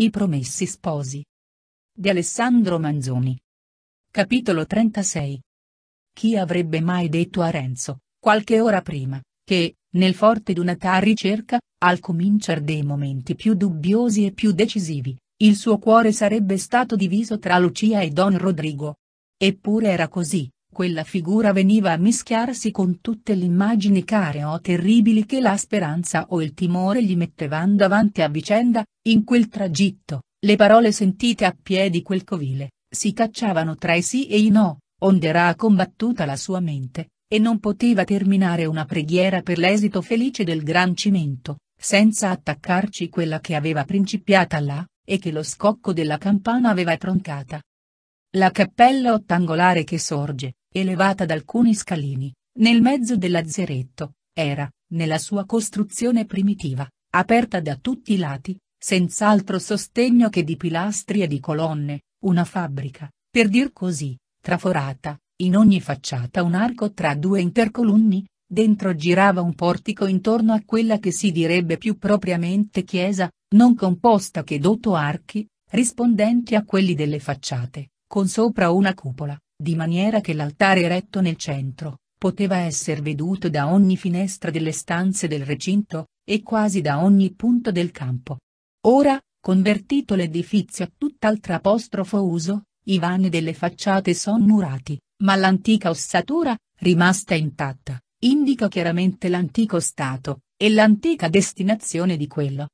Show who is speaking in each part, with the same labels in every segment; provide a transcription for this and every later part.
Speaker 1: I promessi sposi. Di Alessandro Manzoni. Capitolo 36. Chi avrebbe mai detto a Renzo, qualche ora prima, che, nel forte di una ta ricerca, al cominciar dei momenti più dubbiosi e più decisivi, il suo cuore sarebbe stato diviso tra Lucia e Don Rodrigo. Eppure era così quella figura veniva a mischiarsi con tutte le immagini care o terribili che la speranza o il timore gli mettevano davanti a vicenda, in quel tragitto, le parole sentite a piedi quel covile, si cacciavano tra i sì e i no, onde era combattuta la sua mente, e non poteva terminare una preghiera per l'esito felice del gran cimento, senza attaccarci quella che aveva principiata là, e che lo scocco della campana aveva troncata. La cappella ottangolare che sorge, Elevata da alcuni scalini, nel mezzo dell'azzeretto, era, nella sua costruzione primitiva, aperta da tutti i lati, senz'altro sostegno che di pilastri e di colonne, una fabbrica, per dir così, traforata, in ogni facciata un arco tra due intercolunni, dentro girava un portico intorno a quella che si direbbe più propriamente chiesa, non composta che d'otto archi, rispondenti a quelli delle facciate, con sopra una cupola, di maniera che l'altare eretto nel centro, poteva essere veduto da ogni finestra delle stanze del recinto, e quasi da ogni punto del campo. Ora, convertito l'edifizio a tutt'altra apostrofo uso, i vani delle facciate son murati, ma l'antica ossatura, rimasta intatta, indica chiaramente l'antico stato, e l'antica destinazione di quello.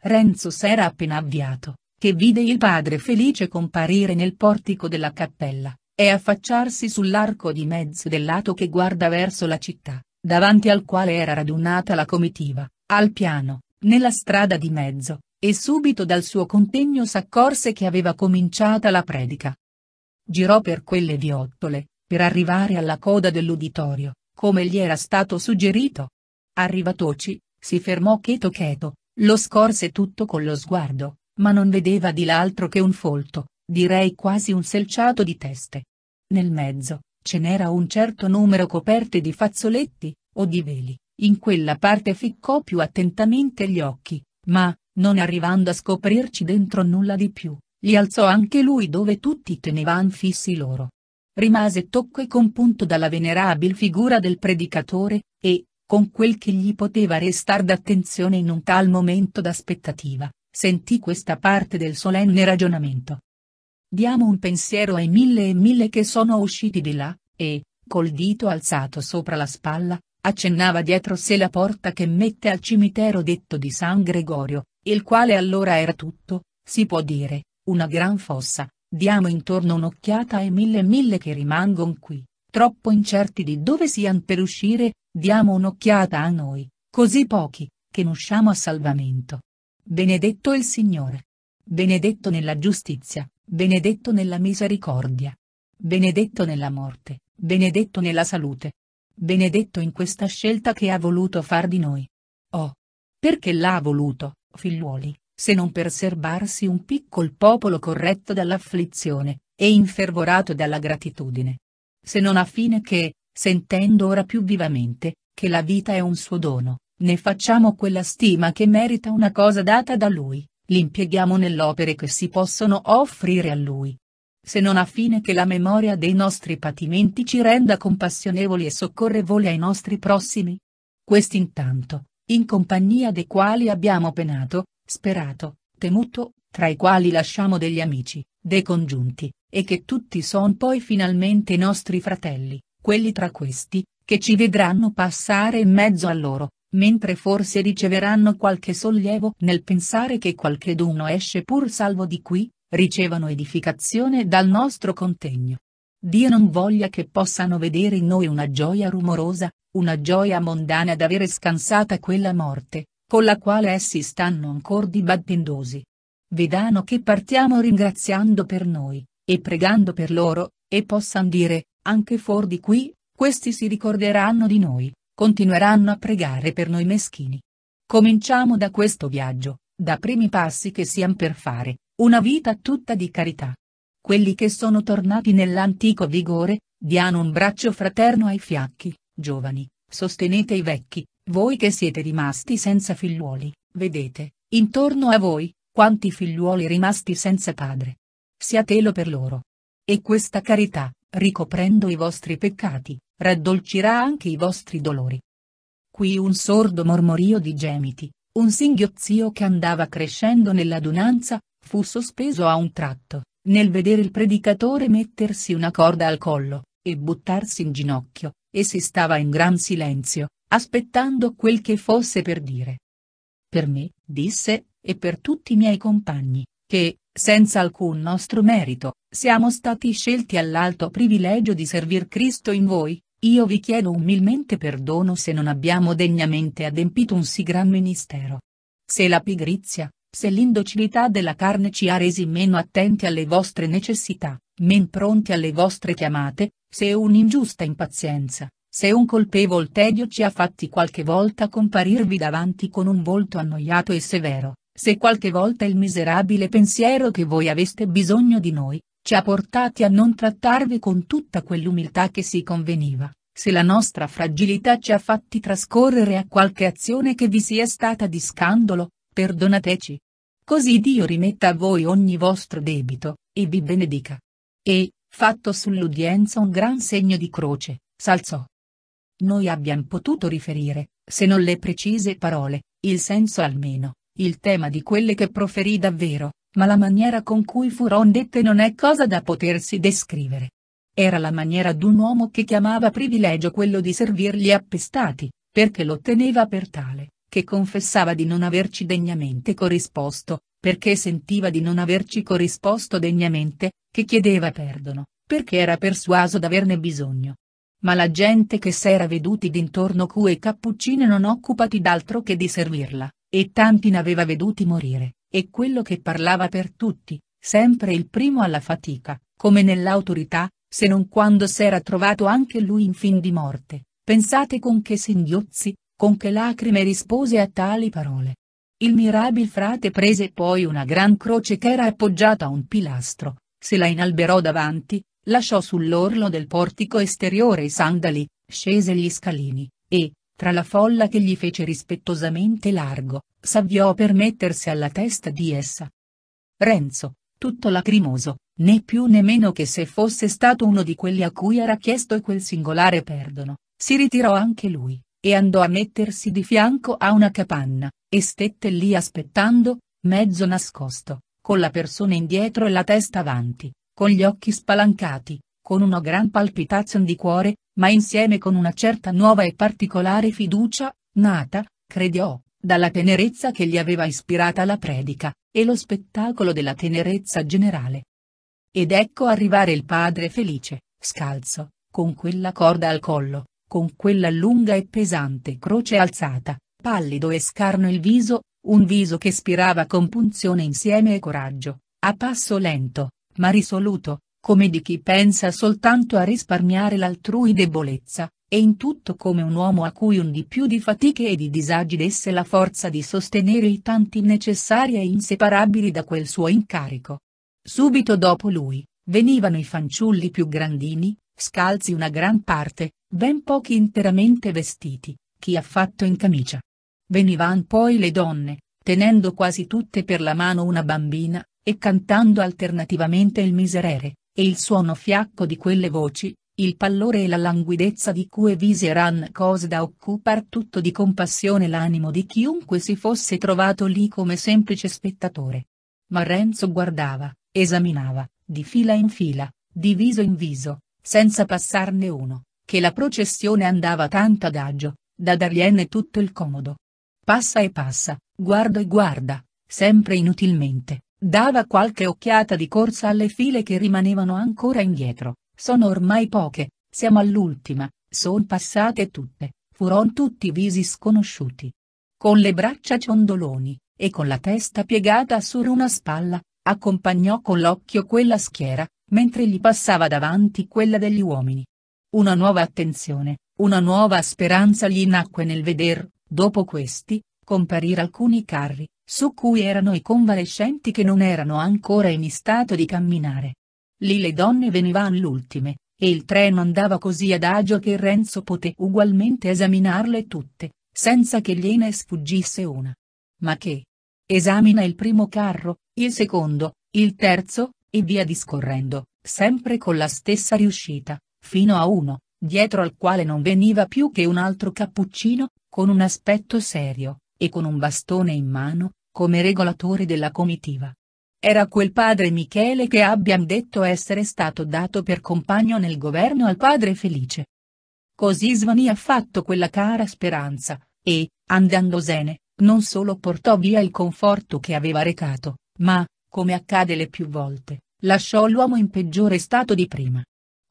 Speaker 1: Renzo s'era appena avviato, che vide il padre felice comparire nel portico della cappella, è affacciarsi sull'arco di mezzo del lato che guarda verso la città, davanti al quale era radunata la comitiva, al piano, nella strada di mezzo, e subito dal suo contegno s'accorse che aveva cominciata la predica. Girò per quelle viottole, per arrivare alla coda dell'uditorio, come gli era stato suggerito. Arrivatoci, si fermò cheto cheto, lo scorse tutto con lo sguardo, ma non vedeva di altro che un folto, direi quasi un selciato di teste. Nel mezzo, ce n'era un certo numero coperte di fazzoletti, o di veli, in quella parte ficcò più attentamente gli occhi, ma, non arrivando a scoprirci dentro nulla di più, li alzò anche lui dove tutti tenevan fissi loro. Rimase tocco e compunto dalla venerabil figura del predicatore, e, con quel che gli poteva restar d'attenzione in un tal momento d'aspettativa, sentì questa parte del solenne ragionamento. Diamo un pensiero ai mille e mille che sono usciti di là, e, col dito alzato sopra la spalla, accennava dietro sé la porta che mette al cimitero detto di San Gregorio, il quale allora era tutto, si può dire, una gran fossa, diamo intorno un'occhiata ai mille e mille che rimangon qui, troppo incerti di dove sian per uscire, diamo un'occhiata a noi, così pochi, che n'usciamo a salvamento. Benedetto il Signore. Benedetto nella giustizia, benedetto nella misericordia, benedetto nella morte, benedetto nella salute, benedetto in questa scelta che ha voluto far di noi. Oh! Perché l'ha voluto, figliuoli, se non per serbarsi un piccol popolo corretto dall'afflizione, e infervorato dalla gratitudine. Se non a fine che, sentendo ora più vivamente, che la vita è un suo dono, ne facciamo quella stima che merita una cosa data da lui, li impieghiamo nell'opere che si possono offrire a Lui. Se non a fine che la memoria dei nostri patimenti ci renda compassionevoli e soccorrevoli ai nostri prossimi. Questi intanto, in compagnia dei quali abbiamo penato, sperato, temuto, tra i quali lasciamo degli amici, dei congiunti, e che tutti son poi finalmente i nostri fratelli, quelli tra questi, che ci vedranno passare in mezzo a loro, mentre forse riceveranno qualche sollievo nel pensare che qualcheduno esce pur salvo di qui, ricevano edificazione dal nostro contegno. Dio non voglia che possano vedere in noi una gioia rumorosa, una gioia mondana d'avere scansata quella morte, con la quale essi stanno ancora dibattendosi. Vedano che partiamo ringraziando per noi, e pregando per loro, e possano dire, anche fuori di qui, questi si ricorderanno di noi, continueranno a pregare per noi meschini. Cominciamo da questo viaggio, da primi passi che siam per fare, una vita tutta di carità. Quelli che sono tornati nell'antico vigore, diano un braccio fraterno ai fiacchi, giovani, sostenete i vecchi, voi che siete rimasti senza figliuoli, vedete, intorno a voi, quanti figliuoli rimasti senza padre. Siatelo per loro. E questa carità, ricoprendo i vostri peccati, raddolcirà anche i vostri dolori. Qui un sordo mormorio di gemiti, un singhiozzio che andava crescendo nell'adunanza, fu sospeso a un tratto, nel vedere il predicatore mettersi una corda al collo, e buttarsi in ginocchio, e si stava in gran silenzio, aspettando quel che fosse per dire. Per me, disse, e per tutti i miei compagni, che, senza alcun nostro merito, siamo stati scelti all'alto privilegio di servir Cristo in voi, io vi chiedo umilmente perdono se non abbiamo degnamente adempito un sì gran ministero. Se la pigrizia, se l'indocilità della carne ci ha resi meno attenti alle vostre necessità, men pronti alle vostre chiamate, se un'ingiusta impazienza, se un colpevole tedio ci ha fatti qualche volta comparirvi davanti con un volto annoiato e severo, se qualche volta il miserabile pensiero che voi aveste bisogno di noi, ci ha portati a non trattarvi con tutta quell'umiltà che si conveniva, se la nostra fragilità ci ha fatti trascorrere a qualche azione che vi sia stata di scandalo, perdonateci. Così Dio rimetta a voi ogni vostro debito, e vi benedica. E, fatto sull'udienza un gran segno di croce, s'alzò. Noi abbiamo potuto riferire, se non le precise parole, il senso almeno, il tema di quelle che proferì davvero, ma la maniera con cui furon dette non è cosa da potersi descrivere. Era la maniera d'un uomo che chiamava privilegio quello di servirgli appestati, perché lo teneva per tale, che confessava di non averci degnamente corrisposto, perché sentiva di non averci corrisposto degnamente, che chiedeva perdono, perché era persuaso d'averne bisogno. Ma la gente che s'era veduti d'intorno cu e cappuccini non occupati d'altro che di servirla, e tanti n'aveva veduti morire, e quello che parlava per tutti, sempre il primo alla fatica, come nell'autorità, se non quando s'era trovato anche lui in fin di morte, pensate con che singhiozzi, con che lacrime rispose a tali parole. Il mirabil frate prese poi una gran croce che era appoggiata a un pilastro, se la inalberò davanti, lasciò sull'orlo del portico esteriore i sandali, scese gli scalini, e, tra la folla che gli fece rispettosamente largo, s'avviò per mettersi alla testa di essa. Renzo, tutto lacrimoso, né più né meno che se fosse stato uno di quelli a cui era chiesto quel singolare perdono, si ritirò anche lui, e andò a mettersi di fianco a una capanna, e stette lì aspettando, mezzo nascosto, con la persona indietro e la testa avanti, con gli occhi spalancati, con una gran palpitazione di cuore, ma insieme con una certa nuova e particolare fiducia, nata, crediò, dalla tenerezza che gli aveva ispirata la predica, e lo spettacolo della tenerezza generale. Ed ecco arrivare il padre felice, scalzo, con quella corda al collo, con quella lunga e pesante croce alzata, pallido e scarno il viso, un viso che spirava compunzione insieme e coraggio, a passo lento, ma risoluto, come di chi pensa soltanto a risparmiare l'altrui debolezza, e in tutto come un uomo a cui un di più di fatiche e di disagi desse la forza di sostenere i tanti necessari e inseparabili da quel suo incarico. Subito dopo lui, venivano i fanciulli più grandini, scalzi una gran parte, ben pochi interamente vestiti, chi affatto in camicia. Venivan poi le donne, tenendo quasi tutte per la mano una bambina, e cantando alternativamente il miserere, e il suono fiacco di quelle voci, il pallore e la languidezza di cui vise eran cose da occupar tutto di compassione l'animo di chiunque si fosse trovato lì come semplice spettatore. Ma Renzo guardava, esaminava, di fila in fila, di viso in viso, senza passarne uno, che la processione andava tanto adagio, da dargliene tutto il comodo. Passa e passa, guardo e guarda, sempre inutilmente, dava qualche occhiata di corsa alle file che rimanevano ancora indietro sono ormai poche, siamo all'ultima, son passate tutte, furon tutti visi sconosciuti. Con le braccia ciondoloni, e con la testa piegata sur una spalla, accompagnò con l'occhio quella schiera, mentre gli passava davanti quella degli uomini. Una nuova attenzione, una nuova speranza gli nacque nel veder, dopo questi, comparire alcuni carri, su cui erano i convalescenti che non erano ancora in stato di camminare. Lì le donne venivan l'ultime, e il treno andava così adagio che Renzo poté ugualmente esaminarle tutte, senza che gliene sfuggisse una. Ma che? Esamina il primo carro, il secondo, il terzo, e via discorrendo, sempre con la stessa riuscita, fino a uno, dietro al quale non veniva più che un altro cappuccino, con un aspetto serio, e con un bastone in mano, come regolatore della comitiva. Era quel padre Michele che abbiamo detto essere stato dato per compagno nel governo al padre Felice. Così svanì affatto quella cara speranza, e, andandosene, non solo portò via il conforto che aveva recato, ma, come accade le più volte, lasciò l'uomo in peggiore stato di prima.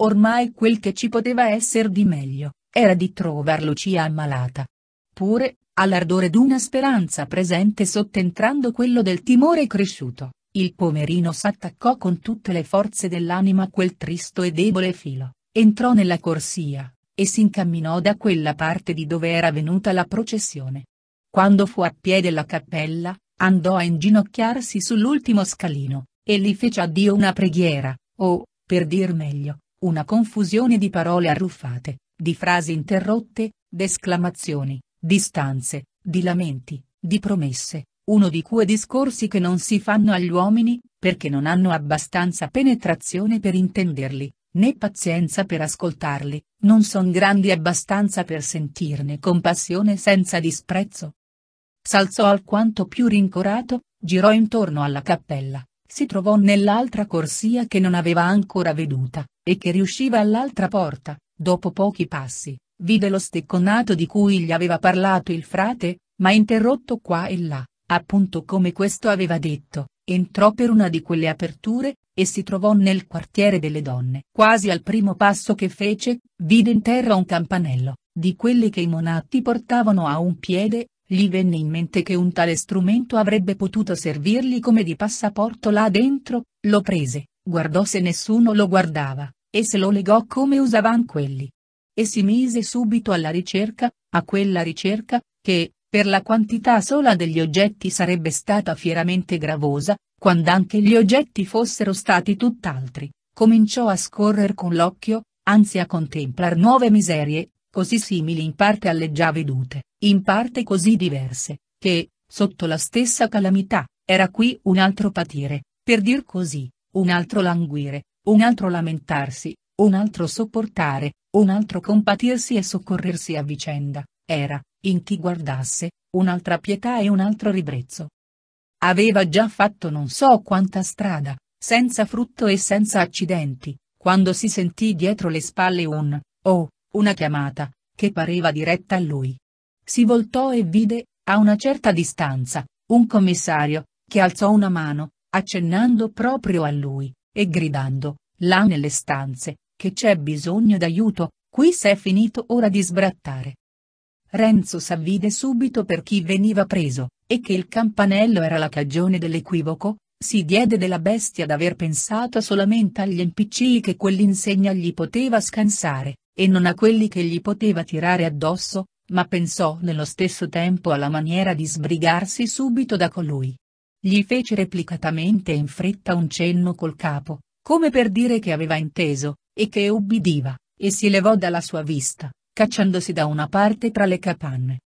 Speaker 1: Ormai quel che ci poteva essere di meglio, era di trovar Lucia ammalata. Pure, all'ardore d'una speranza presente sottentrando quello del timore cresciuto, il pomerino s'attaccò con tutte le forze dell'anima a quel tristo e debole filo, entrò nella corsia, e si incamminò da quella parte di dove era venuta la processione. Quando fu a piede la cappella, andò a inginocchiarsi sull'ultimo scalino, e lì fece a Dio una preghiera, o, per dir meglio, una confusione di parole arruffate, di frasi interrotte, d'esclamazioni, di stanze, di lamenti, di promesse, uno di quei discorsi che non si fanno agli uomini, perché non hanno abbastanza penetrazione per intenderli, né pazienza per ascoltarli, non son grandi abbastanza per sentirne compassione senza disprezzo. S'alzò alquanto più rincorato, girò intorno alla cappella, si trovò nell'altra corsia che non aveva ancora veduta, e che riusciva all'altra porta, dopo pochi passi, vide lo stecconato di cui gli aveva parlato il frate, ma interrotto qua e là, Appunto come questo aveva detto, entrò per una di quelle aperture, e si trovò nel quartiere delle donne. Quasi al primo passo che fece, vide in terra un campanello, di quelli che i monatti portavano a un piede, gli venne in mente che un tale strumento avrebbe potuto servirgli come di passaporto là dentro, lo prese, guardò se nessuno lo guardava, e se lo legò come usavan quelli. E si mise subito alla ricerca, a quella ricerca, che, per la quantità sola degli oggetti sarebbe stata fieramente gravosa, quando anche gli oggetti fossero stati tutt'altri, cominciò a scorrer con l'occhio, anzi a contemplar nuove miserie, così simili in parte alle già vedute, in parte così diverse, che, sotto la stessa calamità, era qui un altro patire, per dir così, un altro languire, un altro lamentarsi, un altro sopportare, un altro compatirsi e soccorrersi a vicenda, era, in chi guardasse, un'altra pietà e un altro ribrezzo. Aveva già fatto non so quanta strada, senza frutto e senza accidenti, quando si sentì dietro le spalle un, oh, una chiamata, che pareva diretta a lui. Si voltò e vide, a una certa distanza, un commissario, che alzò una mano, accennando proprio a lui, e gridando, là nelle stanze, che c'è bisogno d'aiuto, qui s'è finito ora di sbrattare. Renzo s'avvide subito per chi veniva preso, e che il campanello era la cagione dell'equivoco, si diede della bestia d'aver pensato solamente agli NPC che quell'insegna gli poteva scansare, e non a quelli che gli poteva tirare addosso, ma pensò nello stesso tempo alla maniera di sbrigarsi subito da colui. Gli fece replicatamente in fretta un cenno col capo, come per dire che aveva inteso, e che ubbidiva, e si levò dalla sua vista, cacciandosi da una parte tra le capanne.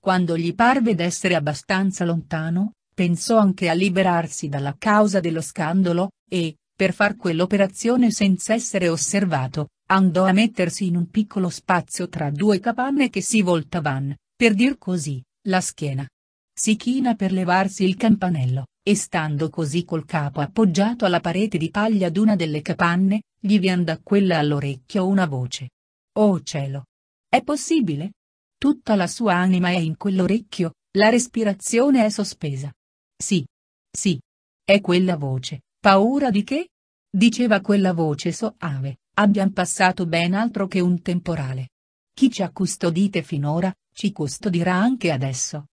Speaker 1: Quando gli parve d'essere abbastanza lontano, pensò anche a liberarsi dalla causa dello scandalo, e, per far quell'operazione senza essere osservato, andò a mettersi in un piccolo spazio tra due capanne che si voltavan, per dir così, la schiena. Si china per levarsi il campanello, e stando così col capo appoggiato alla parete di paglia d'una delle capanne, gli vien da quella all'orecchio una voce. Oh cielo, è possibile? Tutta la sua anima è in quell'orecchio, la respirazione è sospesa. Sì. Sì. È quella voce. Paura di che? Diceva quella voce soave, abbiam passato ben altro che un temporale. Chi ci ha custodite finora, ci custodirà anche adesso.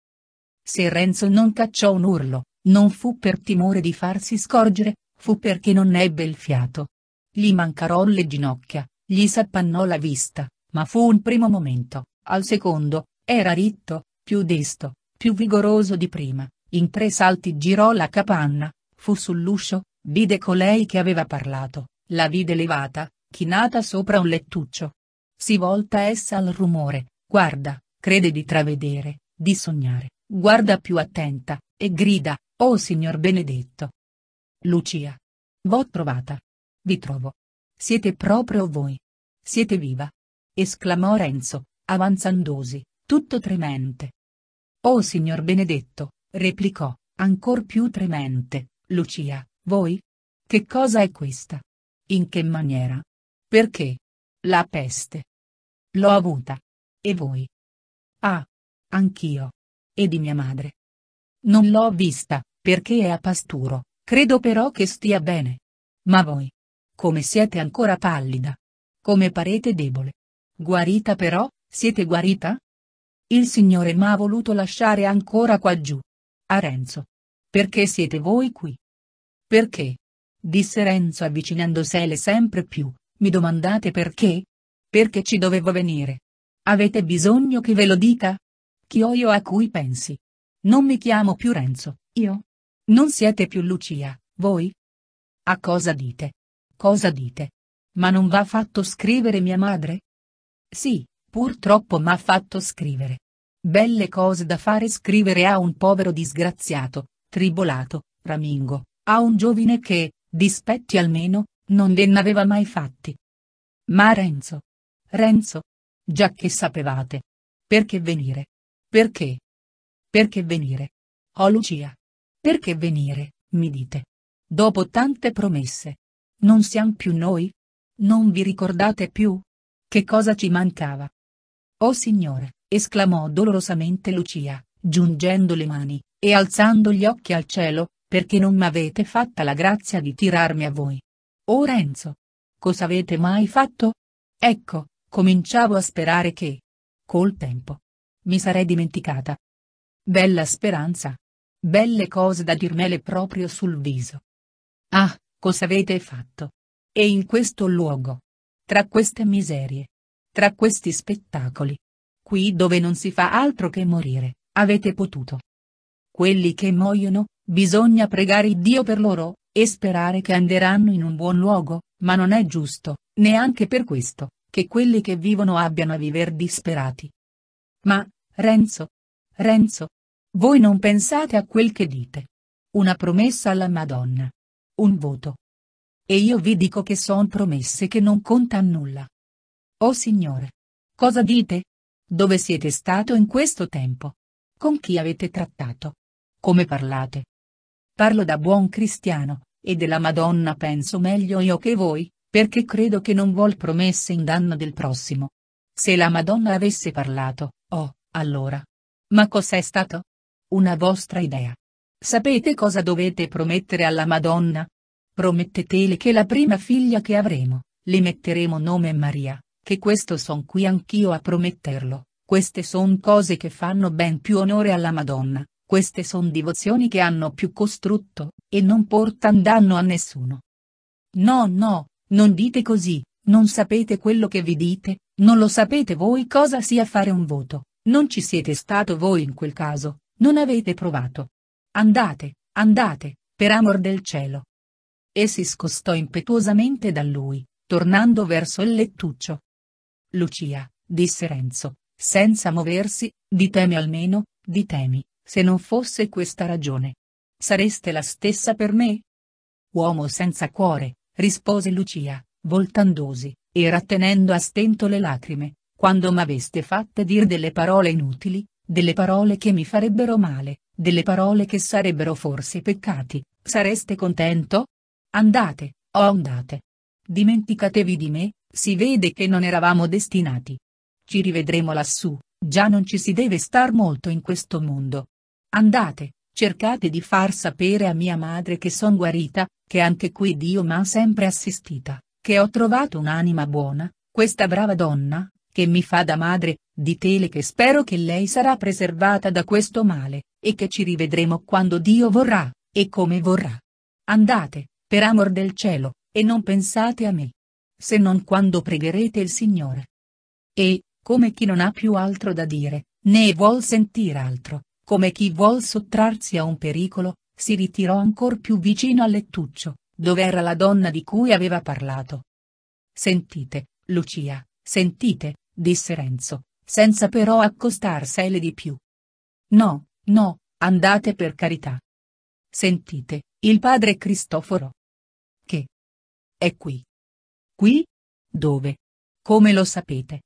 Speaker 1: Se Renzo non cacciò un urlo, non fu per timore di farsi scorgere, fu perché non ebbe il fiato. Gli mancarono le ginocchia, gli s'appannò la vista, ma fu un primo momento, al secondo, era ritto, più desto, più vigoroso di prima, in tre salti girò la capanna, fu sull'uscio, vide colei che aveva parlato, la vide levata, chinata sopra un lettuccio. Si volta essa al rumore, guarda, crede di travedere, di sognare, guarda più attenta, e grida, Oh signor benedetto! Lucia! V'ho trovata! Vi trovo! Siete proprio voi! Siete viva! esclamò Renzo, avanzandosi, tutto tremente. Oh signor Benedetto, replicò, ancor più tremente, Lucia, voi? Che cosa è questa? In che maniera? Perché? La peste. L'ho avuta. E voi? Ah. Anch'io. E di mia madre. Non l'ho vista, perché è a pasturo, credo però che stia bene. Ma voi? Come siete ancora pallida? Come parete debole? Guarita però, siete guarita? Il Signore m'ha voluto lasciare ancora qua giù. A Renzo. Perché siete voi qui? Perché? Disse Renzo avvicinandosele sempre più, mi domandate perché? Perché ci dovevo venire. Avete bisogno che ve lo dica? Chi ho io a cui pensi? Non mi chiamo più Renzo, io? Non siete più Lucia, voi? A cosa dite? Cosa dite? Ma non va fatto scrivere mia madre? Sì, purtroppo m'ha fatto scrivere. Belle cose da fare scrivere a un povero disgraziato, tribolato, ramingo, a un giovine che, dispetti almeno, non ne aveva mai fatti. Ma Renzo. Renzo. Già che sapevate. Perché venire? Perché? Perché venire? Oh Lucia. Perché venire, mi dite? Dopo tante promesse. Non siamo più noi? Non vi ricordate più? Che cosa ci mancava? Oh Signore, esclamò dolorosamente Lucia, giungendo le mani, e alzando gli occhi al cielo, perché non m'avete fatta la grazia di tirarmi a voi. Oh Renzo! Cos'avete mai fatto? Ecco, cominciavo a sperare che. Col tempo. Mi sarei dimenticata. Bella speranza. Belle cose da dirmele proprio sul viso. Ah, cosa avete fatto? E in questo luogo tra queste miserie. Tra questi spettacoli. Qui dove non si fa altro che morire, avete potuto. Quelli che muoiono, bisogna pregare Dio per loro, e sperare che anderanno in un buon luogo, ma non è giusto, neanche per questo, che quelli che vivono abbiano a viver disperati. Ma, Renzo. Renzo. Voi non pensate a quel che dite. Una promessa alla Madonna. Un voto, e io vi dico che son promesse che non conta nulla. Oh Signore! Cosa dite? Dove siete stato in questo tempo? Con chi avete trattato? Come parlate? Parlo da buon cristiano, e della Madonna penso meglio io che voi, perché credo che non vuol promesse in danno del prossimo. Se la Madonna avesse parlato, oh, allora. Ma cos'è stato? Una vostra idea. Sapete cosa dovete promettere alla Madonna? Promettetele che la prima figlia che avremo, le metteremo nome Maria, che questo son qui anch'io a prometterlo, queste son cose che fanno ben più onore alla Madonna, queste son divozioni che hanno più costrutto, e non portan danno a nessuno. No no, non dite così, non sapete quello che vi dite, non lo sapete voi cosa sia fare un voto, non ci siete stato voi in quel caso, non avete provato. Andate, andate, per amor del cielo, e si scostò impetuosamente da lui, tornando verso il lettuccio. Lucia, disse Renzo, senza moversi, ditemi almeno, ditemi, se non fosse questa ragione. Sareste la stessa per me? Uomo senza cuore, rispose Lucia, voltandosi, e rattenendo a stento le lacrime, quando m'aveste fatte dir delle parole inutili, delle parole che mi farebbero male, delle parole che sarebbero forse peccati, sareste contento? Andate, o oh andate. Dimenticatevi di me, si vede che non eravamo destinati. Ci rivedremo lassù, già non ci si deve star molto in questo mondo. Andate, cercate di far sapere a mia madre che son guarita, che anche qui Dio m'ha sempre assistita, che ho trovato un'anima buona, questa brava donna, che mi fa da madre, ditele che spero che lei sarà preservata da questo male, e che ci rivedremo quando Dio vorrà, e come vorrà. Andate, per amor del cielo, e non pensate a me. Se non quando pregherete il Signore. E, come chi non ha più altro da dire, né vuol sentire altro, come chi vuol sottrarsi a un pericolo, si ritirò ancor più vicino al lettuccio, dove era la donna di cui aveva parlato. Sentite, Lucia, sentite, disse Renzo, senza però accostarsele di più. No, no, andate per carità. Sentite, il padre Cristoforo. È qui. Qui? Dove? Come lo sapete?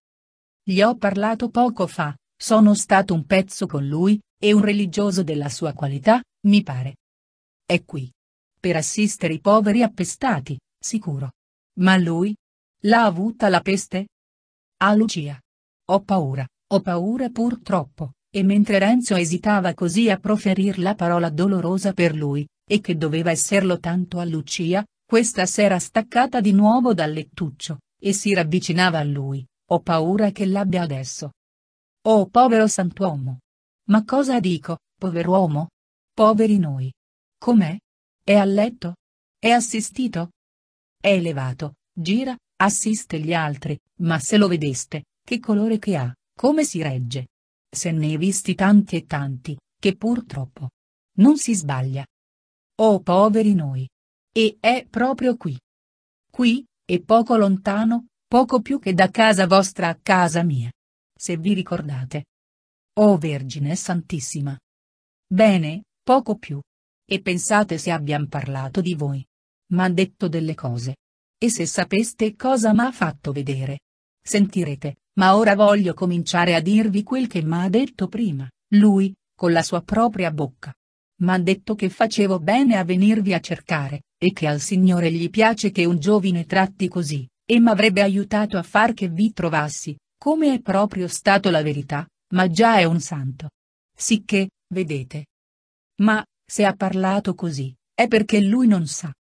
Speaker 1: Gli ho parlato poco fa, sono stato un pezzo con lui, e un religioso della sua qualità, mi pare. È qui. Per assistere i poveri appestati, sicuro. Ma lui? L'ha avuta la peste? A Lucia. Ho paura, ho paura purtroppo, e mentre Renzo esitava così a proferir la parola dolorosa per lui, e che doveva esserlo tanto a Lucia, questa s'era staccata di nuovo dal lettuccio, e si ravvicinava a lui, ho paura che l'abbia adesso. Oh povero sant'uomo! Ma cosa dico, pover'uomo? Poveri noi! Com'è? È a letto? È assistito? È elevato, gira, assiste gli altri, ma se lo vedeste, che colore che ha, come si regge. Se ne hai visti tanti e tanti, che purtroppo. Non si sbaglia. Oh poveri noi! E è proprio qui. Qui, e poco lontano, poco più che da casa vostra a casa mia. Se vi ricordate. Oh Vergine Santissima. Bene, poco più. E pensate se abbiam parlato di voi. M'ha detto delle cose. E se sapeste cosa m'ha fatto vedere. Sentirete, ma ora voglio cominciare a dirvi quel che m'ha detto prima, lui, con la sua propria bocca. M'ha detto che facevo bene a venirvi a cercare, e che al Signore gli piace che un giovine tratti così, e m'avrebbe aiutato a far che vi trovassi, come è proprio stato la verità, ma già è un santo. Sicché, vedete. Ma, se ha parlato così, è perché lui non sa.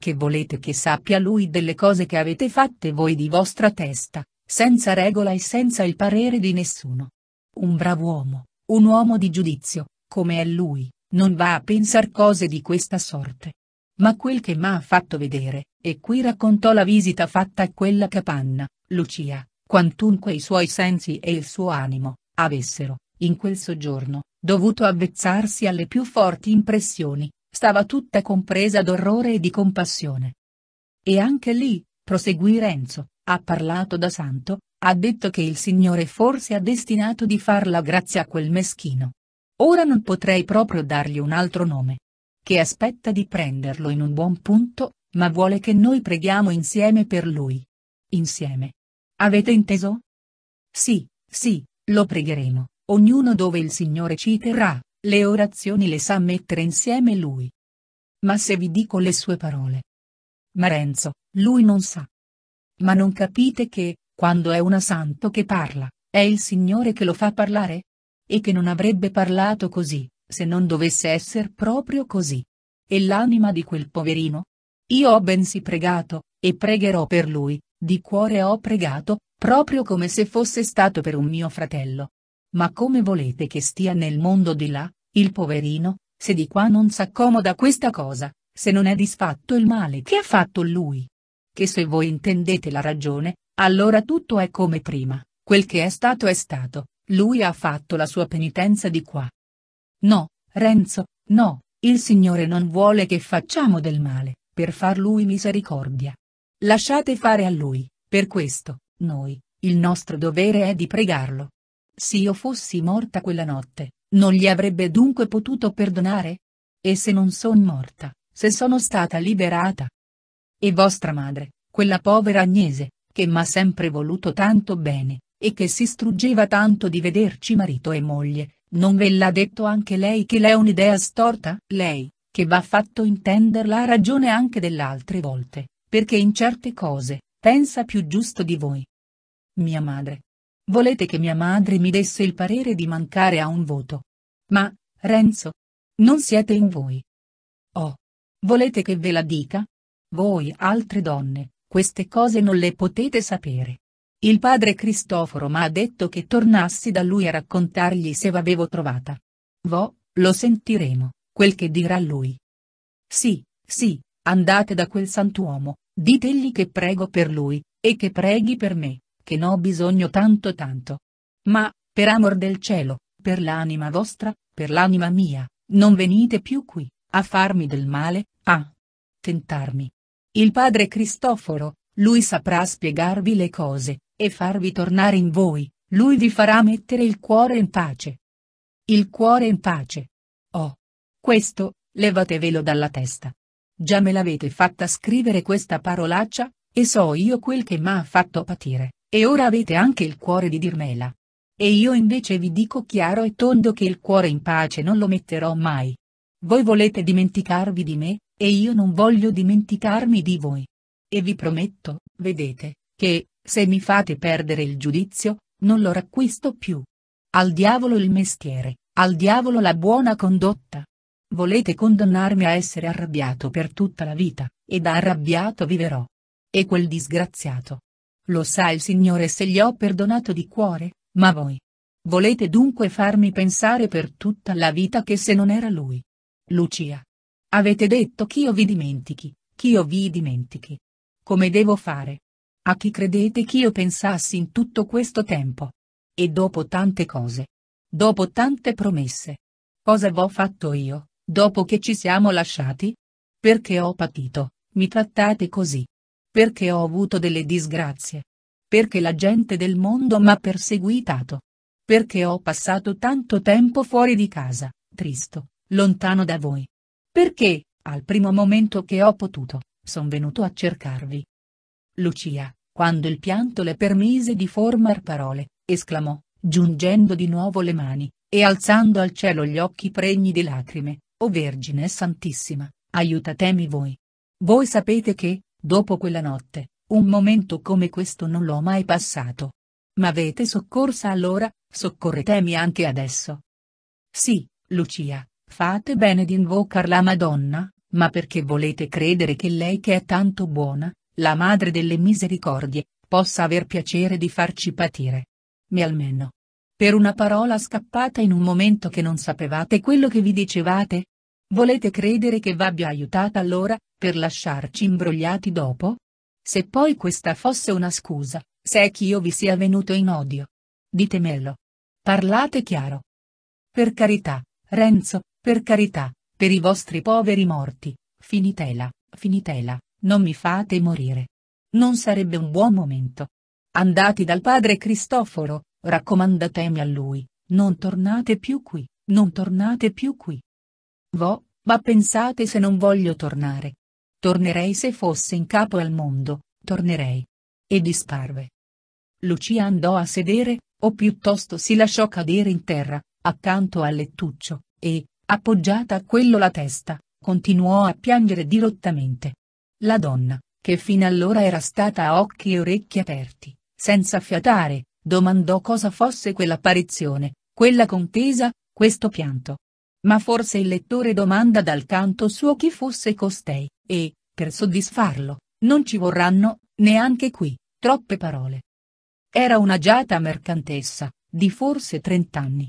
Speaker 1: Che volete che sappia lui delle cose che avete fatte voi di vostra testa, senza regola e senza il parere di nessuno. Un bravo uomo, un uomo di giudizio, come è lui, non va a pensar cose di questa sorte. Ma quel che m'ha fatto vedere, e qui raccontò la visita fatta a quella capanna, Lucia, quantunque i suoi sensi e il suo animo, avessero, in quel soggiorno, dovuto avvezzarsi alle più forti impressioni, stava tutta compresa d'orrore e di compassione. E anche lì, proseguì Renzo, ha parlato da santo, ha detto che il Signore forse ha destinato di far la grazia a quel meschino. Ora non potrei proprio dargli un altro nome, che aspetta di prenderlo in un buon punto, ma vuole che noi preghiamo insieme per lui. Insieme. Avete inteso? Sì, sì, lo pregheremo, ognuno dove il Signore ci terrà, le orazioni le sa mettere insieme lui. Ma se vi dico le sue parole. Marenzo, lui non sa. Ma non capite che, quando è una santo che parla, è il Signore che lo fa parlare? E che non avrebbe parlato così, se non dovesse esser proprio così. E l'anima di quel poverino? Io ho bensì pregato, e pregherò per lui, di cuore ho pregato, proprio come se fosse stato per un mio fratello. Ma come volete che stia nel mondo di là, il poverino, se di qua non s'accomoda questa cosa, se non è disfatto il male che ha fatto lui? Che se voi intendete la ragione, allora tutto è come prima, quel che è stato è stato, lui ha fatto la sua penitenza di qua, No, Renzo, no, il Signore non vuole che facciamo del male, per far Lui misericordia. Lasciate fare a Lui, per questo, noi, il nostro dovere è di pregarlo. Se io fossi morta quella notte, non gli avrebbe dunque potuto perdonare? E se non son morta, se sono stata liberata? E vostra madre, quella povera Agnese, che m'ha sempre voluto tanto bene, e che si struggeva tanto di vederci marito e moglie, non ve l'ha detto anche lei che l'è un'idea storta? Lei, che va fatto intenderla ha ragione anche delle altre volte, perché in certe cose, pensa più giusto di voi. Mia madre. Volete che mia madre mi desse il parere di mancare a un voto. Ma, Renzo. Non siete in voi. Oh. Volete che ve la dica? Voi altre donne, queste cose non le potete sapere. Il padre Cristoforo m'ha detto che tornassi da lui a raccontargli se v'avevo trovata. Vo, lo sentiremo, quel che dirà lui. Sì, sì, andate da quel santuomo, ditegli che prego per lui, e che preghi per me, che n'ho bisogno tanto tanto. Ma, per amor del cielo, per l'anima vostra, per l'anima mia, non venite più qui, a farmi del male, a tentarmi. Il padre Cristoforo, lui saprà spiegarvi le cose, e farvi tornare in voi, lui vi farà mettere il cuore in pace. Il cuore in pace. Oh! Questo, levatevelo dalla testa. Già me l'avete fatta scrivere questa parolaccia, e so io quel che m'ha fatto patire, e ora avete anche il cuore di dirmela. E io invece vi dico chiaro e tondo che il cuore in pace non lo metterò mai. Voi volete dimenticarvi di me, e io non voglio dimenticarmi di voi. E vi prometto, vedete, che, se mi fate perdere il giudizio, non lo racquisto più. Al diavolo il mestiere, al diavolo la buona condotta. Volete condannarmi a essere arrabbiato per tutta la vita, e da arrabbiato viverò. E quel disgraziato. Lo sa il Signore se gli ho perdonato di cuore, ma voi. Volete dunque farmi pensare per tutta la vita che se non era lui. Lucia. Avete detto ch'io vi dimentichi, ch'io vi dimentichi. Come devo fare? A chi credete che io pensassi in tutto questo tempo? E dopo tante cose. Dopo tante promesse. Cosa v'ho fatto io, dopo che ci siamo lasciati? Perché ho patito, mi trattate così. Perché ho avuto delle disgrazie. Perché la gente del mondo m'ha perseguitato. Perché ho passato tanto tempo fuori di casa, tristo, lontano da voi. Perché, al primo momento che ho potuto, son venuto a cercarvi. Lucia, quando il pianto le permise di formar parole, esclamò, giungendo di nuovo le mani, e alzando al cielo gli occhi pregni di lacrime, O Vergine Santissima, aiutatemi voi. Voi sapete che, dopo quella notte, un momento come questo non l'ho mai passato. M'avete soccorsa allora, soccorretemi anche adesso. Sì, Lucia, fate bene di invocar la Madonna, ma perché volete credere che lei che è tanto buona, la Madre delle Misericordie, possa aver piacere di farci patire. Me almeno. Per una parola scappata in un momento che non sapevate quello che vi dicevate? Volete credere che v'abbia aiutata allora, per lasciarci imbrogliati dopo? Se poi questa fosse una scusa, se è che io vi sia venuto in odio. Ditemelo. Parlate chiaro. Per carità, Renzo, per carità, per i vostri poveri morti, finitela, finitela. Non mi fate morire. Non sarebbe un buon momento. Andati dal padre Cristoforo, raccomandatemi a lui, non tornate più qui, non tornate più qui. Vo, ma pensate se non voglio tornare. Tornerei se fosse in capo al mondo, tornerei. E disparve. Lucia andò a sedere, o piuttosto si lasciò cadere in terra, accanto al lettuccio, e, appoggiata a quello la testa, continuò a piangere dirottamente. La donna, che fino allora era stata a occhi e orecchi aperti, senza fiatare, domandò cosa fosse quell'apparizione, quella contesa, questo pianto. Ma forse il lettore domanda dal canto suo chi fosse costei, e, per soddisfarlo, non ci vorranno, neanche qui, troppe parole. Era una giata mercantessa, di forse trent'anni.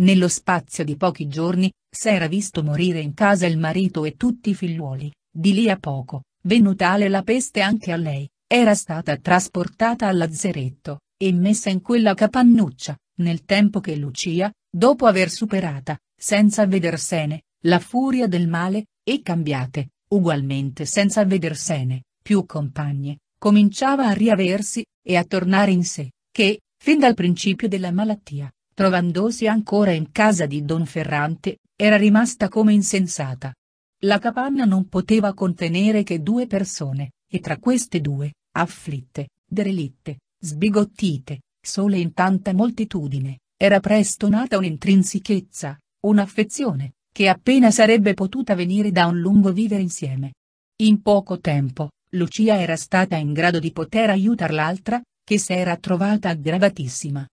Speaker 1: Nello spazio di pochi giorni, s'era visto morire in casa il marito e tutti i figliuoli, di lì a poco, Venutale la peste anche a lei, era stata trasportata al lazzeretto, e messa in quella capannuccia, nel tempo che Lucia, dopo aver superata, senza vedersene, la furia del male, e cambiate, ugualmente senza vedersene, più compagne, cominciava a riaversi, e a tornare in sé, che, fin dal principio della malattia, trovandosi ancora in casa di Don Ferrante, era rimasta come insensata, la capanna non poteva contenere che due persone, e tra queste due, afflitte, derelitte, sbigottite, sole in tanta moltitudine, era presto nata un'intrinsechezza, un'affezione, che appena sarebbe potuta venire da un lungo vivere insieme. In poco tempo, Lucia era stata in grado di poter aiutar l'altra, che si era trovata aggravatissima.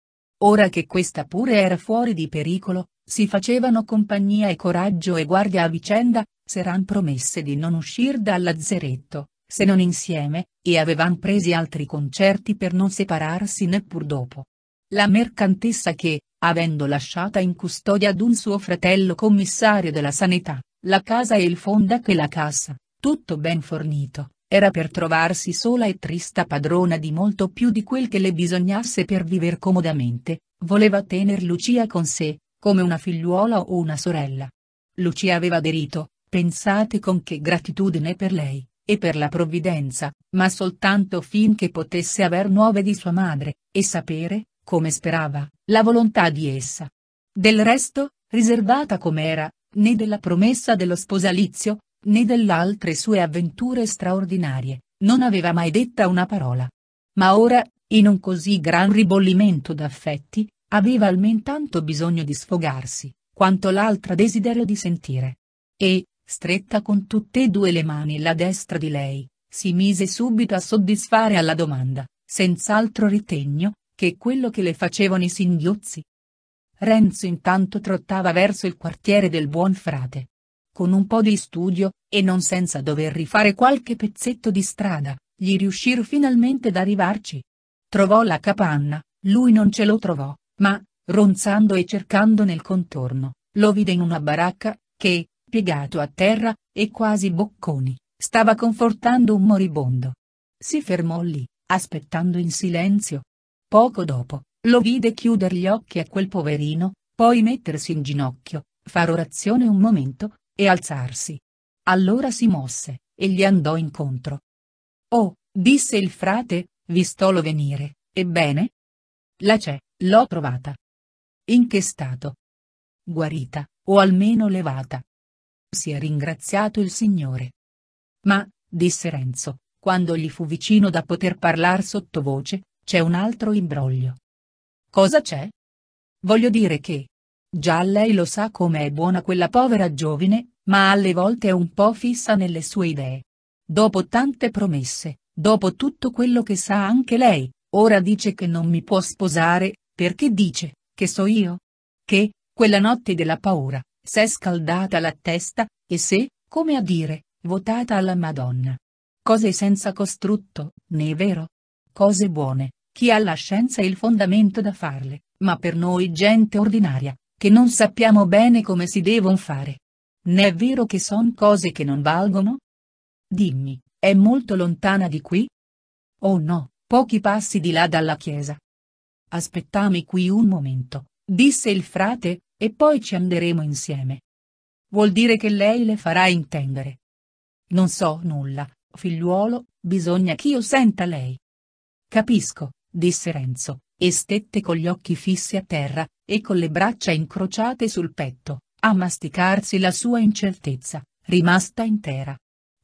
Speaker 1: Ora che questa pure era fuori di pericolo, si facevano compagnia e coraggio e guardia a vicenda, S'eran promesse di non uscir dal lazzeretto, se non insieme, e avevan presi altri concerti per non separarsi neppur dopo. La mercantessa che, avendo lasciata in custodia ad un suo fratello commissario della sanità, la casa e il fonda che la cassa, tutto ben fornito, era per trovarsi sola e trista padrona di molto più di quel che le bisognasse per viver comodamente, voleva tener Lucia con sé, come una figliuola o una sorella. Lucia aveva aderito, Pensate con che gratitudine per lei, e per la provvidenza, ma soltanto finché potesse aver nuove di sua madre, e sapere, come sperava, la volontà di essa. Del resto, riservata com'era, né della promessa dello sposalizio, né dell'altre sue avventure straordinarie, non aveva mai detta una parola. Ma ora, in un così gran ribollimento d'affetti, aveva almen tanto bisogno di sfogarsi, quanto l'altra desiderio di sentire. E, stretta con tutte e due le mani la destra di lei, si mise subito a soddisfare alla domanda, senz'altro ritegno, che quello che le facevano i singhiozzi. Renzo intanto trottava verso il quartiere del buon frate. Con un po' di studio, e non senza dover rifare qualche pezzetto di strada, gli riuscì finalmente ad arrivarci. Trovò la capanna, lui non ce lo trovò, ma, ronzando e cercando nel contorno, lo vide in una baracca, che, piegato a terra, e quasi bocconi, stava confortando un moribondo. Si fermò lì, aspettando in silenzio. Poco dopo, lo vide chiudere gli occhi a quel poverino, poi mettersi in ginocchio, far orazione un momento, e alzarsi. Allora si mosse, e gli andò incontro. Oh, disse il frate, vistolo venire, ebbene? La c'è, l'ho trovata. In che stato? Guarita, o almeno levata. Si è ringraziato il Signore. Ma, disse Renzo, quando gli fu vicino da poter parlare sottovoce, c'è un altro imbroglio. Cosa c'è? Voglio dire che. Già lei lo sa come è buona quella povera giovine, ma alle volte è un po' fissa nelle sue idee. Dopo tante promesse, dopo tutto quello che sa anche lei, ora dice che non mi può sposare, perché dice, che so io? Che, quella notte della paura, s'è scaldata la testa, e se, come a dire, votata alla Madonna. Cose senza costrutto, né vero? Cose buone, chi ha la scienza e il fondamento da farle, ma per noi gente ordinaria, che non sappiamo bene come si devono fare. Né è vero che son cose che non valgono? Dimmi, è molto lontana di qui? Oh no, pochi passi di là dalla chiesa. Aspettami qui un momento, disse il frate, e poi ci anderemo insieme. Vuol dire che lei le farà intendere. Non so nulla, figliuolo, bisogna ch'io senta lei. Capisco, disse Renzo, e stette con gli occhi fissi a terra, e con le braccia incrociate sul petto, a masticarsi la sua incertezza, rimasta intera.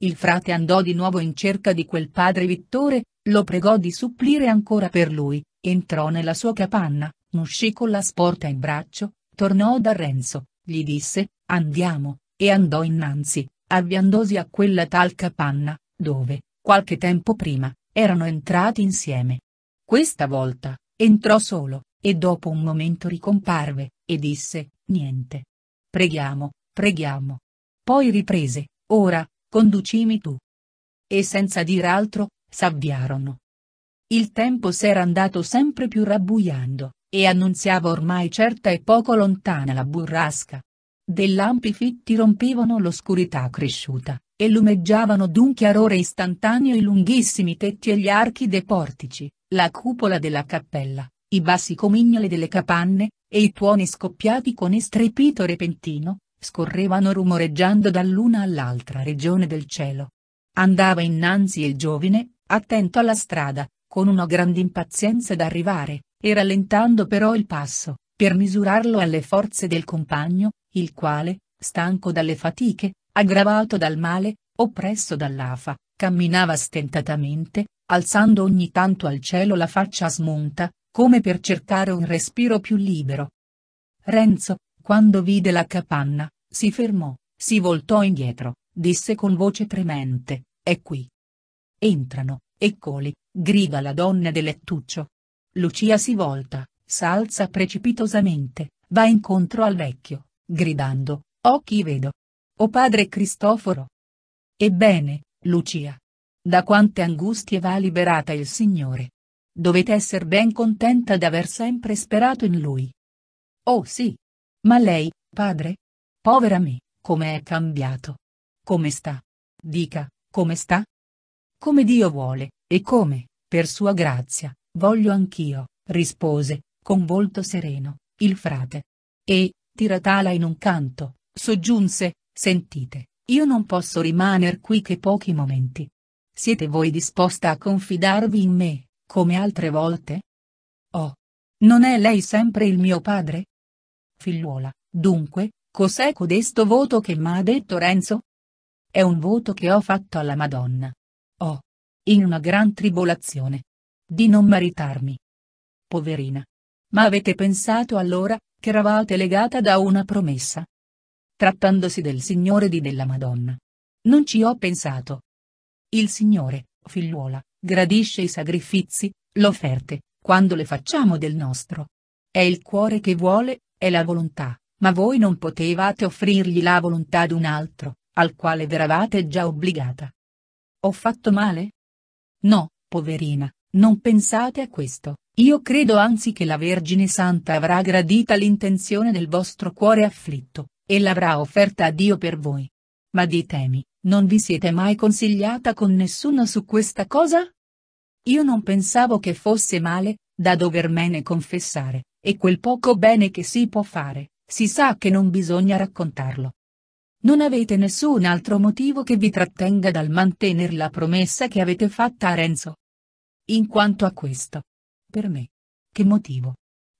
Speaker 1: Il frate andò di nuovo in cerca di quel padre Vittore, lo pregò di supplire ancora per lui, entrò nella sua capanna, uscì con la sporta in braccio, Tornò da Renzo, gli disse, andiamo, e andò innanzi, avviandosi a quella tal capanna, dove, qualche tempo prima, erano entrati insieme. Questa volta, entrò solo, e dopo un momento ricomparve, e disse, niente. Preghiamo, preghiamo. Poi riprese, ora, conducimi tu. E senza dir altro, s'avviarono. Il tempo s'era andato sempre più rabbuiando, e annunziava ormai certa e poco lontana la burrasca. Dei lampi fitti rompivano l'oscurità cresciuta, e lumeggiavano d'un chiarore istantaneo i lunghissimi tetti e gli archi dei portici, la cupola della cappella, i bassi comignoli delle capanne, e i tuoni scoppiati con estrepito repentino, scorrevano rumoreggiando dall'una all'altra regione del cielo. Andava innanzi il giovine, attento alla strada, con una grande impazienza d'arrivare, e rallentando però il passo, per misurarlo alle forze del compagno, il quale, stanco dalle fatiche, aggravato dal male, oppresso dall'afa, camminava stentatamente, alzando ogni tanto al cielo la faccia smunta, come per cercare un respiro più libero. Renzo, quando vide la capanna, si fermò, si voltò indietro, disse con voce tremente, è qui. Entrano, eccoli, grida la donna del lettuccio, Lucia si volta, s'alza precipitosamente, va incontro al vecchio, gridando, «Oh chi vedo! Oh padre Cristoforo!» Ebbene, Lucia! Da quante angustie va liberata il Signore! Dovete essere ben contenta d'aver sempre sperato in Lui. Oh sì! Ma lei, padre? Povera me, come è cambiato! Come sta? Dica, come sta? Come Dio vuole, e come, per sua grazia, Voglio anch'io, rispose, con volto sereno, il frate. E, tiratala in un canto, soggiunse, sentite, io non posso rimaner qui che pochi momenti. Siete voi disposta a confidarvi in me, come altre volte? Oh! Non è lei sempre il mio padre? Figliuola, dunque, cos'è codesto voto che m'ha detto Renzo? È un voto che ho fatto alla Madonna. Oh! In una gran tribolazione, di non maritarmi. Poverina. Ma avete pensato allora, che eravate legata da una promessa? Trattandosi del Signore di della Madonna. Non ci ho pensato. Il Signore, figliuola, gradisce i sacrifici, l'offerte, quando le facciamo del nostro. È il cuore che vuole, è la volontà, ma voi non potevate offrirgli la volontà d'un altro, al quale v'eravate già obbligata. Ho fatto male? No, poverina, non pensate a questo, io credo anzi che la Vergine Santa avrà gradita l'intenzione del vostro cuore afflitto, e l'avrà offerta a Dio per voi. Ma ditemi, non vi siete mai consigliata con nessuno su questa cosa? Io non pensavo che fosse male, da dovermene confessare, e quel poco bene che si può fare, si sa che non bisogna raccontarlo. Non avete nessun altro motivo che vi trattenga dal mantenere la promessa che avete fatta a Renzo. In quanto a questo. Per me. Che motivo?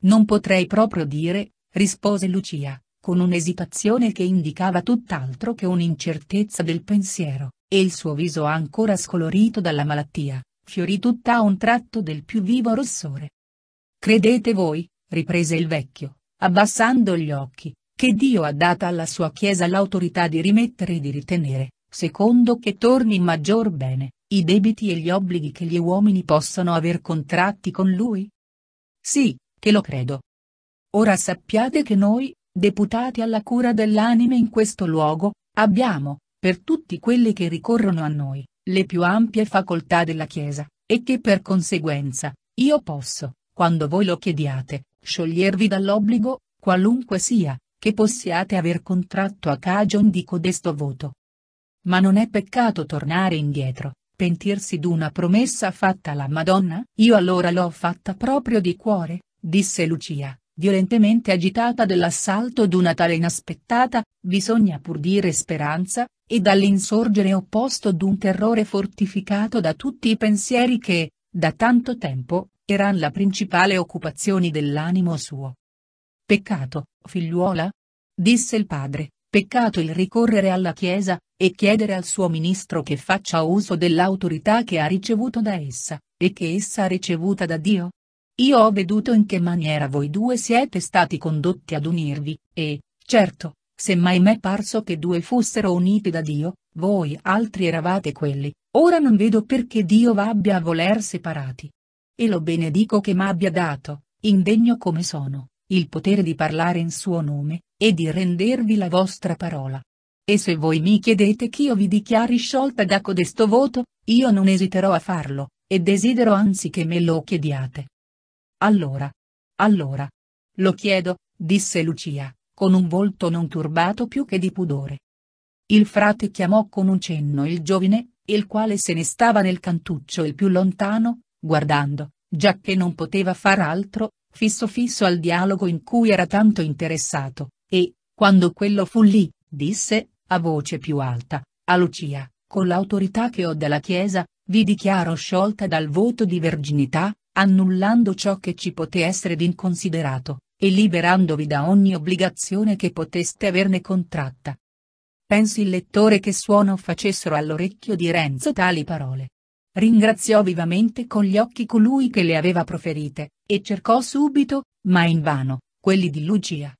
Speaker 1: Non potrei proprio dire, rispose Lucia, con un'esitazione che indicava tutt'altro che un'incertezza del pensiero, e il suo viso ancora scolorito dalla malattia, fiorì tutta a un tratto del più vivo rossore. Credete voi, riprese il vecchio, abbassando gli occhi, che Dio ha data alla sua Chiesa l'autorità di rimettere e di ritenere, secondo che torni in maggior bene, i debiti e gli obblighi che gli uomini possono aver contratti con lui? Sì, che lo credo. Ora sappiate che noi, deputati alla cura dell'anime in questo luogo, abbiamo, per tutti quelli che ricorrono a noi, le più ampie facoltà della Chiesa, e che per conseguenza, io posso, quando voi lo chiediate, sciogliervi dall'obbligo, qualunque sia, che possiate aver contratto a cagion di codesto voto. Ma non è peccato tornare indietro, pentirsi d'una promessa fatta alla Madonna? Io allora l'ho fatta proprio di cuore, disse Lucia, violentemente agitata dell'assalto d'una tale inaspettata, bisogna pur dire speranza, e dall'insorgere opposto d'un terrore fortificato da tutti i pensieri che, da tanto tempo, eran la principale occupazione dell'animo suo. Peccato, figliuola? disse il padre, peccato il ricorrere alla Chiesa, e chiedere al suo ministro che faccia uso dell'autorità che ha ricevuto da essa, e che essa ha ricevuta da Dio? Io ho veduto in che maniera voi due siete stati condotti ad unirvi, e, certo, se mai m'è parso che due fossero uniti da Dio, voi altri eravate quelli, ora non vedo perché Dio v'abbia a voler separati. E lo benedico che m'abbia dato, indegno come sono, il potere di parlare in suo nome, e di rendervi la vostra parola. E se voi mi chiedete che io vi dichiari sciolta da codesto voto, io non esiterò a farlo, e desidero anzi che me lo chiediate. Allora. Allora. Lo chiedo, disse Lucia, con un volto non turbato più che di pudore. Il frate chiamò con un cenno il giovine, il quale se ne stava nel cantuccio il più lontano, guardando, giacché non poteva far altro, fisso fisso al dialogo in cui era tanto interessato, e, quando quello fu lì, disse, a voce più alta, a Lucia, con l'autorità che ho dalla Chiesa, vi dichiaro sciolta dal voto di verginità, annullando ciò che ci poté essere d'inconsiderato, e liberandovi da ogni obbligazione che poteste averne contratta. Pensi il lettore che suono facessero all'orecchio di Renzo tali parole. Ringraziò vivamente con gli occhi colui che le aveva proferite, e cercò subito, ma invano, quelli di Lucia.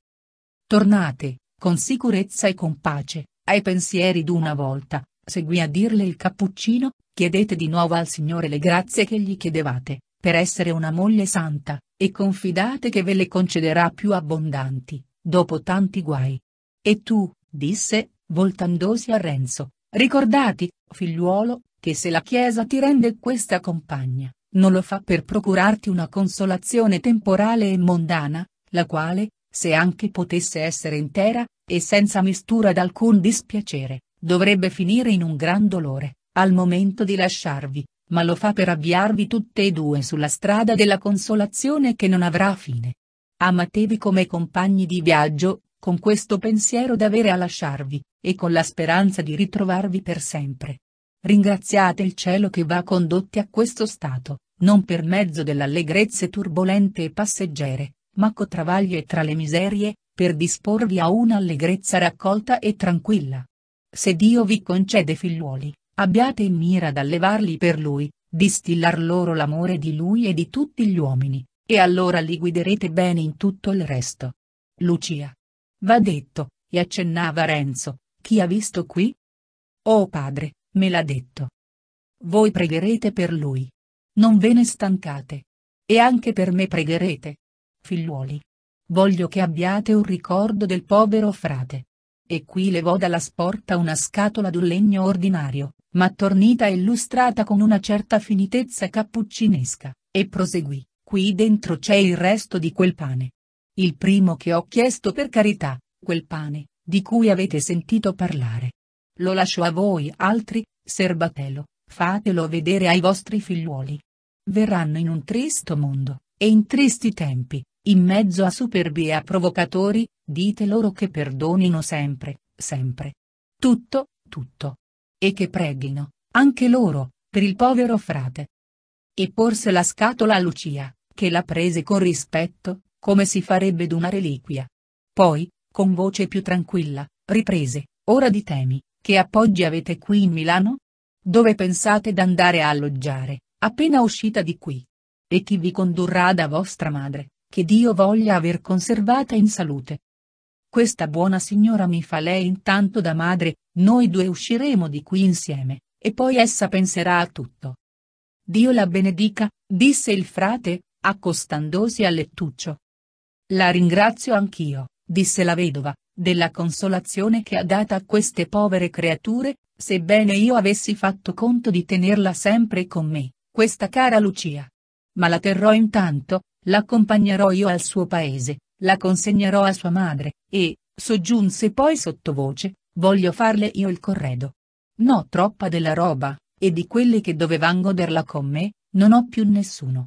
Speaker 1: Tornate, con sicurezza e con pace, ai pensieri d'una volta, seguì a dirle il cappuccino, chiedete di nuovo al Signore le grazie che gli chiedevate, per essere una moglie santa, e confidate che ve le concederà più abbondanti, dopo tanti guai. E tu, disse, voltandosi a Renzo, ricordati, figliuolo, che se la Chiesa ti rende questa compagna, non lo fa per procurarti una consolazione temporale e mondana, la quale, se anche potesse essere intera, e senza mistura d'alcun dispiacere, dovrebbe finire in un gran dolore, al momento di lasciarvi, ma lo fa per avviarvi tutte e due sulla strada della consolazione che non avrà fine. Amatevi come compagni di viaggio, con questo pensiero d'avere a lasciarvi, e con la speranza di ritrovarvi per sempre. Ringraziate il cielo che va condotti a questo stato, non per mezzo dell'allegrezze turbolente e passeggere, ma co travaglio e tra le miserie, per disporvi a una allegrezza raccolta e tranquilla. Se Dio vi concede figliuoli, abbiate in mira ad allevarli per Lui, distillar loro l'amore di Lui e di tutti gli uomini, e allora li guiderete bene in tutto il resto. Lucia. Va detto, e accennava Renzo, chi ha visto qui? Oh padre, me l'ha detto. Voi pregherete per lui. Non ve ne stancate. E anche per me pregherete. Figliuoli, voglio che abbiate un ricordo del povero frate. E qui levò dalla sporta una scatola d'un legno ordinario, ma tornita e illustrata con una certa finitezza cappuccinesca, e proseguì, qui dentro c'è il resto di quel pane. Il primo che ho chiesto per carità, quel pane, di cui avete sentito parlare. Lo lascio a voi altri, serbatelo, fatelo vedere ai vostri figliuoli. Verranno in un tristo mondo, e in tristi tempi, in mezzo a superbi e a provocatori, dite loro che perdonino sempre, sempre. Tutto, tutto. E che preghino, anche loro, per il povero frate. E porse la scatola a Lucia, che la prese con rispetto, come si farebbe d'una reliquia. Poi, con voce più tranquilla, riprese, ora ditemi, che appoggi avete qui in Milano? Dove pensate d'andare a alloggiare, appena uscita di qui? E chi vi condurrà da vostra madre? che Dio voglia aver conservata in salute. Questa buona signora mi fa lei intanto da madre, noi due usciremo di qui insieme, e poi essa penserà a tutto. Dio la benedica, disse il frate, accostandosi al lettuccio. La ringrazio anch'io, disse la vedova, della consolazione che ha data a queste povere creature, sebbene io avessi fatto conto di tenerla sempre con me, questa cara Lucia. Ma la terrò intanto, L'accompagnerò io al suo paese, la consegnerò a sua madre, e, soggiunse poi sottovoce, voglio farle io il corredo. No troppa della roba, e di quelli che dovevan goderla con me, non ho più nessuno.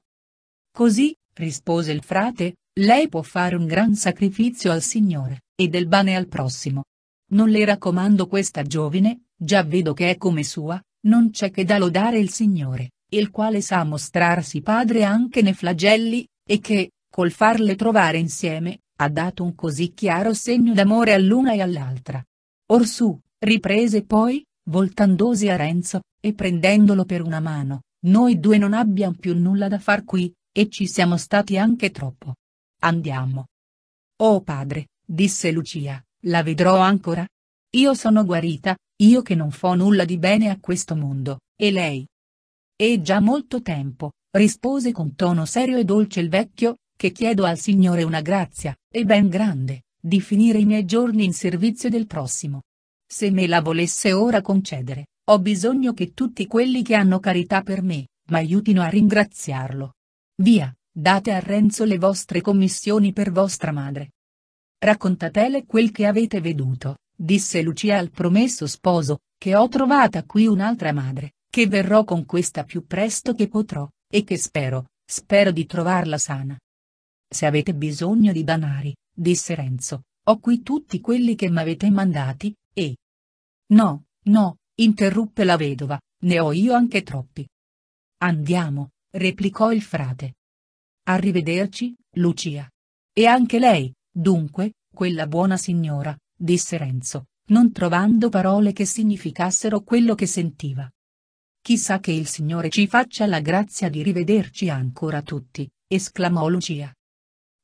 Speaker 1: Così, rispose il frate, lei può fare un gran sacrificio al Signore, e del bene al prossimo. Non le raccomando questa giovine, già vedo che è come sua, non c'è che da lodare il Signore, il quale sa mostrarsi padre anche nei flagelli, e che, col farle trovare insieme, ha dato un così chiaro segno d'amore all'una e all'altra. Orsù, riprese poi, voltandosi a Renzo, e prendendolo per una mano, noi due non abbiamo più nulla da far qui, e ci siamo stati anche troppo. Andiamo. Oh padre, disse Lucia, la vedrò ancora? Io sono guarita, io che non fo nulla di bene a questo mondo, e lei? È già molto tempo, rispose con tono serio e dolce il vecchio, che chiedo al Signore una grazia, e ben grande, di finire i miei giorni in servizio del prossimo. Se me la volesse ora concedere, ho bisogno che tutti quelli che hanno carità per me, m'aiutino a ringraziarlo. Via, date a Renzo le vostre commissioni per vostra madre. Raccontatele quel che avete veduto, disse Lucia al promesso sposo, che ho trovata qui un'altra madre, che verrò con questa più presto che potrò. E che spero, spero di trovarla sana. Se avete bisogno di danari, disse Renzo, ho qui tutti quelli che m'avete mandati, e... No, no, interruppe la vedova, ne ho io anche troppi. Andiamo, replicò il frate. Arrivederci, Lucia. E anche lei, dunque, quella buona signora, disse Renzo, non trovando parole che significassero quello che sentiva. Chissà che il Signore ci faccia la grazia di rivederci ancora tutti, esclamò Lucia.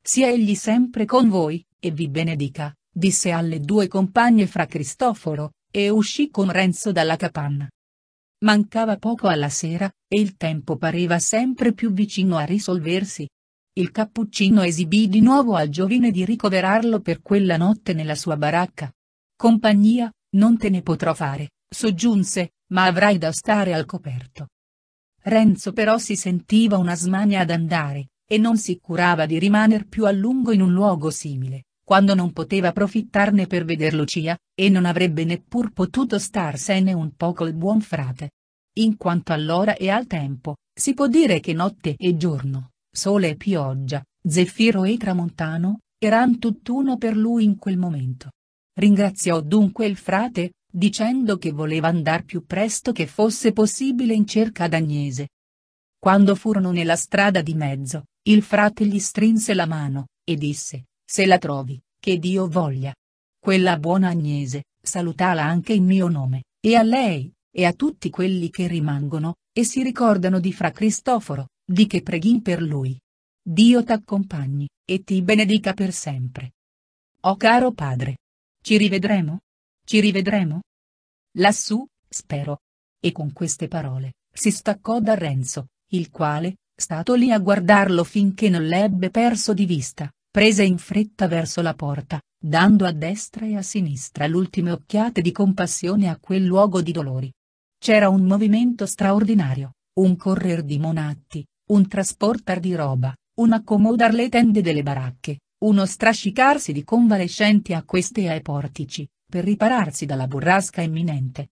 Speaker 1: Sia egli sempre con voi, e vi benedica, disse alle due compagne fra Cristoforo, e uscì con Renzo dalla capanna. Mancava poco alla sera, e il tempo pareva sempre più vicino a risolversi. Il cappuccino esibì di nuovo al giovine di ricoverarlo per quella notte nella sua baracca. Compagnia, non te ne potrò fare, soggiunse, ma avrai da stare al coperto. Renzo però si sentiva una smania ad andare, e non si curava di rimaner più a lungo in un luogo simile, quando non poteva approfittarne per veder Lucia, e non avrebbe neppur potuto starsene un poco il buon frate. In quanto all'ora e al tempo, si può dire che notte e giorno, sole e pioggia, zeffiro e tramontano, eran tutt'uno per lui in quel momento. Ringraziò dunque il frate, dicendo che voleva andare più presto che fosse possibile in cerca d'Agnese. Quando furono nella strada di mezzo, il frate gli strinse la mano, e disse, se la trovi, che Dio voglia. Quella buona Agnese, salutala anche in mio nome, e a lei, e a tutti quelli che rimangono, e si ricordano di Fra Cristoforo, di che preghin per lui. Dio t'accompagni, e ti benedica per sempre. O oh caro padre! Ci rivedremo? Ci rivedremo? Lassù, spero. E con queste parole, si staccò da Renzo, il quale, stato lì a guardarlo finché non l'ebbe perso di vista, prese in fretta verso la porta, dando a destra e a sinistra l'ultime occhiate di compassione a quel luogo di dolori. C'era un movimento straordinario, un correr di monatti, un trasportar di roba, un accomodar le tende delle baracche, uno strascicarsi di convalescenti a queste e ai portici, per ripararsi dalla burrasca imminente,